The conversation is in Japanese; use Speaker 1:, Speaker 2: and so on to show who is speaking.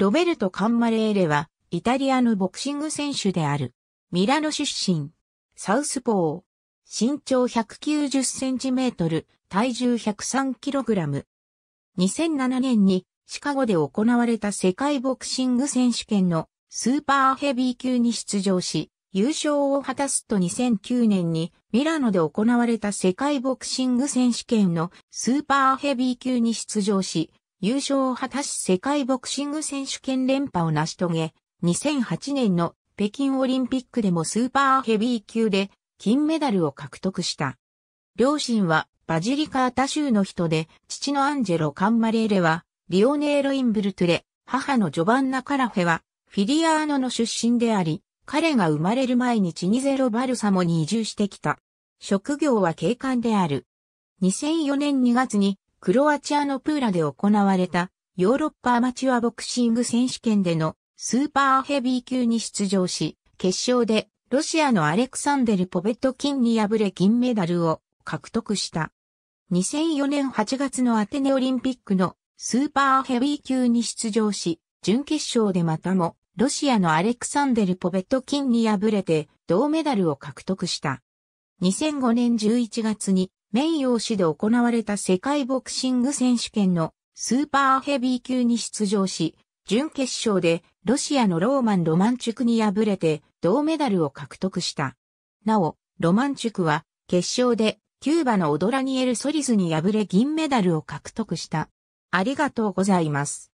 Speaker 1: ロベルト・カンマレーレは、イタリアのボクシング選手である。ミラノ
Speaker 2: 出身。サウスポー。身長190センチメートル、体重103キログラム。2007年にシカゴで行われた世界ボクシング選手権のスーパーヘビー級に出場し、優勝を果たすと2009年にミラノで行われた世界ボクシング選手権のスーパーヘビー級に出場し、優勝を果たし世界ボクシング選手権連覇を成し遂げ、2008年の北京オリンピックでもスーパーヘビー級で金メダルを獲得した。両親はバジリカータ州の人で、父のアンジェロ・カンマレーレは、リオネーロ・インブルトゥレ、母のジョバンナ・カラフェは、フィリアーノの出身であり、彼が生まれる前にチニゼロ・バルサモに移住してきた。職業は警官である。2004年2月にクロアチアのプーラで行われたヨーロッパアマチュアボクシング選手権でのスーパーヘビー級に出場し、決勝でロシアのアレクサンデル・ポベットキンに敗れ銀メダルを獲得した。2004年8月のアテネオリンピックのスーパーヘビー級に出場し、準決勝でまたもロシアのアレクサンデル・ポベットキンに敗れて銅メダルを獲得した。2005年11月に名誉市で行われた世界ボクシング選手権のスーパーヘビー級に出場し、準決勝でロシアのローマン・ロマンチュクに敗れて銅メダルを獲得した。なお、ロマンチュクは決勝でキューバのオドラニエル・ソリス
Speaker 1: に敗れ銀メダルを獲得した。ありがとうございます。